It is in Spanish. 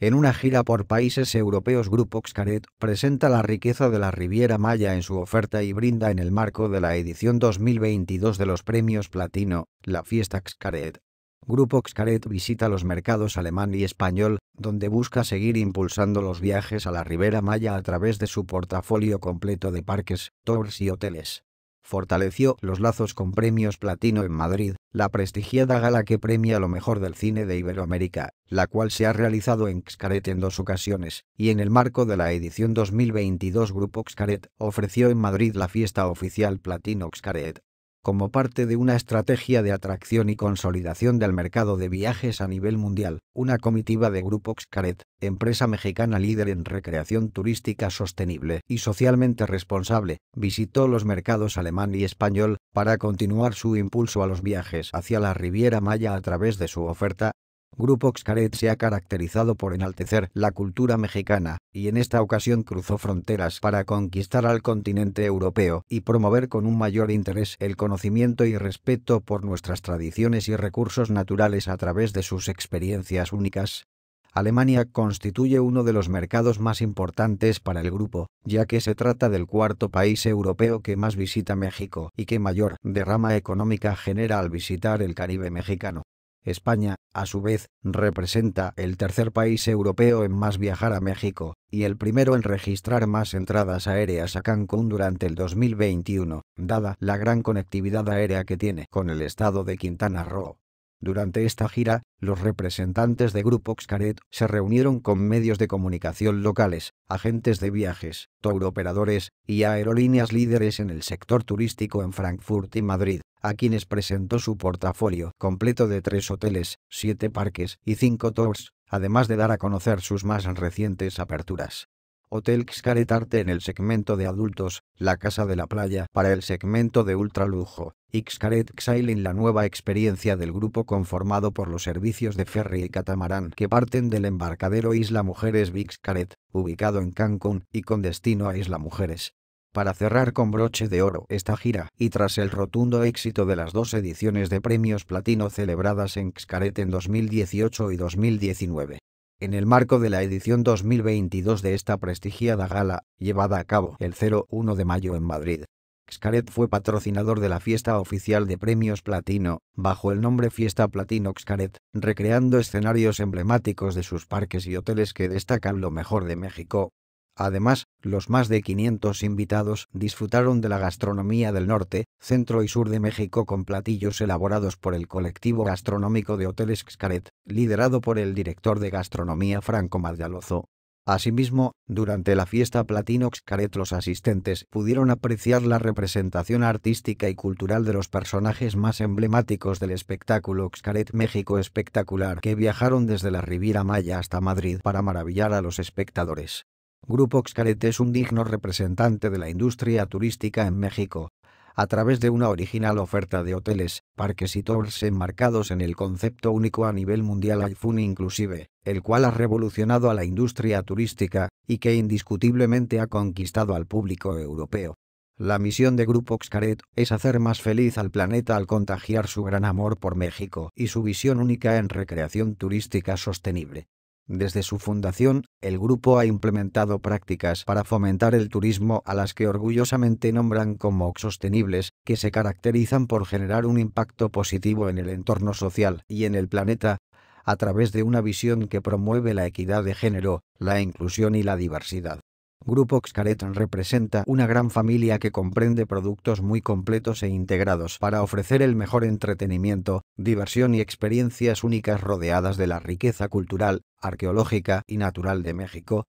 En una gira por países europeos Grupo Xcaret presenta la riqueza de la Riviera Maya en su oferta y brinda en el marco de la edición 2022 de los premios Platino, la fiesta Xcaret. Grupo Xcaret visita los mercados alemán y español, donde busca seguir impulsando los viajes a la Riviera Maya a través de su portafolio completo de parques, tours y hoteles fortaleció los lazos con premios platino en Madrid, la prestigiada gala que premia lo mejor del cine de Iberoamérica, la cual se ha realizado en Xcaret en dos ocasiones, y en el marco de la edición 2022 Grupo Xcaret ofreció en Madrid la fiesta oficial Platino Xcaret, como parte de una estrategia de atracción y consolidación del mercado de viajes a nivel mundial, una comitiva de Grupo Xcaret, empresa mexicana líder en recreación turística sostenible y socialmente responsable, visitó los mercados alemán y español para continuar su impulso a los viajes hacia la Riviera Maya a través de su oferta Grupo Xcaret se ha caracterizado por enaltecer la cultura mexicana, y en esta ocasión cruzó fronteras para conquistar al continente europeo y promover con un mayor interés el conocimiento y respeto por nuestras tradiciones y recursos naturales a través de sus experiencias únicas. Alemania constituye uno de los mercados más importantes para el grupo, ya que se trata del cuarto país europeo que más visita México y que mayor derrama económica genera al visitar el Caribe mexicano. España, a su vez, representa el tercer país europeo en más viajar a México, y el primero en registrar más entradas aéreas a Cancún durante el 2021, dada la gran conectividad aérea que tiene con el estado de Quintana Roo. Durante esta gira, los representantes de Grupo Xcaret se reunieron con medios de comunicación locales, agentes de viajes, touroperadores y aerolíneas líderes en el sector turístico en Frankfurt y Madrid a quienes presentó su portafolio completo de tres hoteles, siete parques y cinco tours, además de dar a conocer sus más recientes aperturas. Hotel Xcaret Arte en el segmento de adultos, La Casa de la Playa para el segmento de ultralujo, y Xcaret Xailing la nueva experiencia del grupo conformado por los servicios de ferry y catamarán que parten del embarcadero Isla Mujeres Vixcaret, Xcaret, ubicado en Cancún y con destino a Isla Mujeres para cerrar con broche de oro esta gira, y tras el rotundo éxito de las dos ediciones de premios platino celebradas en Xcaret en 2018 y 2019. En el marco de la edición 2022 de esta prestigiada gala, llevada a cabo el 01 de mayo en Madrid, Xcaret fue patrocinador de la fiesta oficial de premios platino, bajo el nombre Fiesta Platino Xcaret, recreando escenarios emblemáticos de sus parques y hoteles que destacan lo mejor de México, Además, los más de 500 invitados disfrutaron de la gastronomía del norte, centro y sur de México con platillos elaborados por el colectivo gastronómico de hoteles Xcaret, liderado por el director de gastronomía Franco Madialozo. Asimismo, durante la fiesta Platino Xcaret los asistentes pudieron apreciar la representación artística y cultural de los personajes más emblemáticos del espectáculo Xcaret México Espectacular que viajaron desde la Riviera Maya hasta Madrid para maravillar a los espectadores. Grupo Xcaret es un digno representante de la industria turística en México, a través de una original oferta de hoteles, parques y tours enmarcados en el concepto único a nivel mundial iPhone inclusive, el cual ha revolucionado a la industria turística, y que indiscutiblemente ha conquistado al público europeo. La misión de Grupo Xcaret es hacer más feliz al planeta al contagiar su gran amor por México y su visión única en recreación turística sostenible. Desde su fundación, el grupo ha implementado prácticas para fomentar el turismo a las que orgullosamente nombran como sostenibles, que se caracterizan por generar un impacto positivo en el entorno social y en el planeta, a través de una visión que promueve la equidad de género, la inclusión y la diversidad. Grupo Xcaret representa una gran familia que comprende productos muy completos e integrados para ofrecer el mejor entretenimiento, diversión y experiencias únicas rodeadas de la riqueza cultural, arqueológica y natural de México,